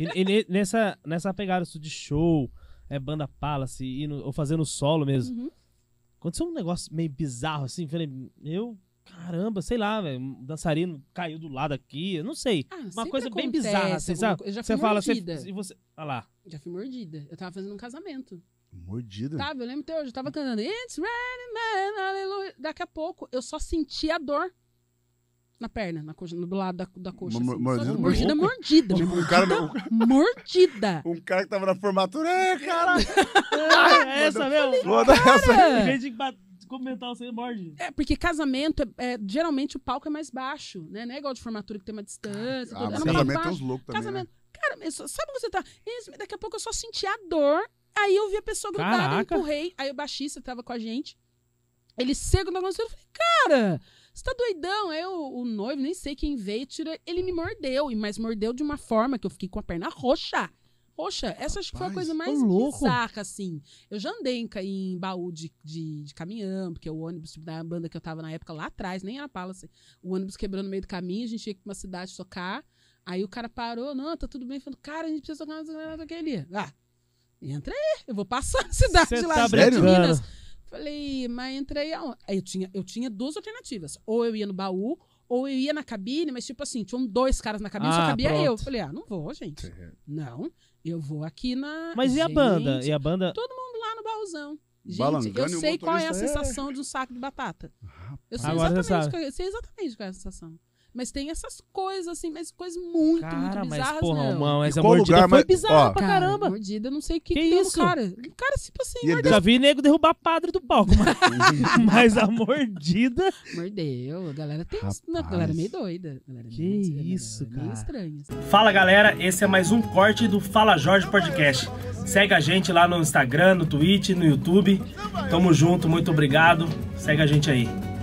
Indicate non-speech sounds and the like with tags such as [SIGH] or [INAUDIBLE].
E, e nessa, nessa pegada de show, é, banda Palace, e ou fazendo solo mesmo. Uhum. Aconteceu um negócio meio bizarro, assim. Falei, eu, caramba, sei lá, velho. Um dançarino caiu do lado aqui, eu não sei. Ah, uma coisa acontece, bem bizarra, assim, sabe? Eu já fui você mordida. Fala, você, e você. Olha ah lá. Já fui mordida. Eu tava fazendo um casamento. Mordida? Tava, eu lembro até hoje. Eu tava cantando It's raining man, aleluia. Daqui a pouco eu só senti a dor na perna, na coxa, do lado da, da coxa. Assim. Mordida, mordida, mordida. Tipo, um né? cara, um, mordida. [LAUGHS] Um cara que tava na formatura, é, cara! É, é essa mesmo? Foda essa. Em vez de comentar, você morde. É, porque casamento, é, é, geralmente o palco é mais baixo, né? Não é igual de formatura que tem uma distância. Ah, casamento é uns loucos também, né? casamento. Né? Cara, só, sabe você tá... Daqui a pouco eu só senti a dor. Aí eu vi a pessoa grudada, Caraca. empurrei. Aí o baixista tava com a gente. Ele cego na nossa eu falei, cara, você tá doidão? Aí o, o noivo, nem sei quem veio, tira. Ele me mordeu, mas mordeu de uma forma que eu fiquei com a perna roxa. Poxa, essa Rapaz, acho que foi a coisa mais bizarra, assim. Eu já andei em, em baú de, de, de, caminhão, porque o ônibus tipo, da banda que eu tava na época lá atrás, nem era assim. o ônibus quebrando no meio do caminho, a gente ia pra uma cidade tocar. Aí o cara parou, não, tá tudo bem. Falando, cara, a gente precisa tocar uma daquele. Ah, entra aí, eu vou passar a cidade Cê lá tá de Minas. Falei, mas entrei aonde? Aí eu tinha, eu tinha duas alternativas. Ou eu ia no baú, ou eu ia na cabine, mas tipo assim, tinham dois caras na cabine, ah, só cabia pronto. eu. Falei, ah, não vou, gente. É. Não, eu vou aqui na. Mas gente, e a banda? E a banda? Todo mundo lá no baúzão. Gente, eu sei qual é a é. sensação é... de um saco de batata. Rapaz. Eu sei exatamente, é, eu sei exatamente qual é a sensação. Mas tem essas coisas, assim, mas coisas muito, cara, muito bizarras, mas, porra, não. Uma, a mordida lugar, foi mas... bizarra ó, pra cara, caramba. Mordida, não sei o que, que, que isso? cara. cara, tipo assim, mordeu. Deu... Já vi nego derrubar padre do palco, mas, [LAUGHS] [LAUGHS] mas a mordida... Mordeu, a galera tem... Rapaz. Não, a galera é meio doida. Galera é que meio isso, galera, é cara. Meio estranho. Assim. Fala, galera, esse é mais um corte do Fala Jorge Podcast. Segue a gente lá no Instagram, no Twitch, no YouTube. Tamo junto, muito obrigado. Segue a gente aí.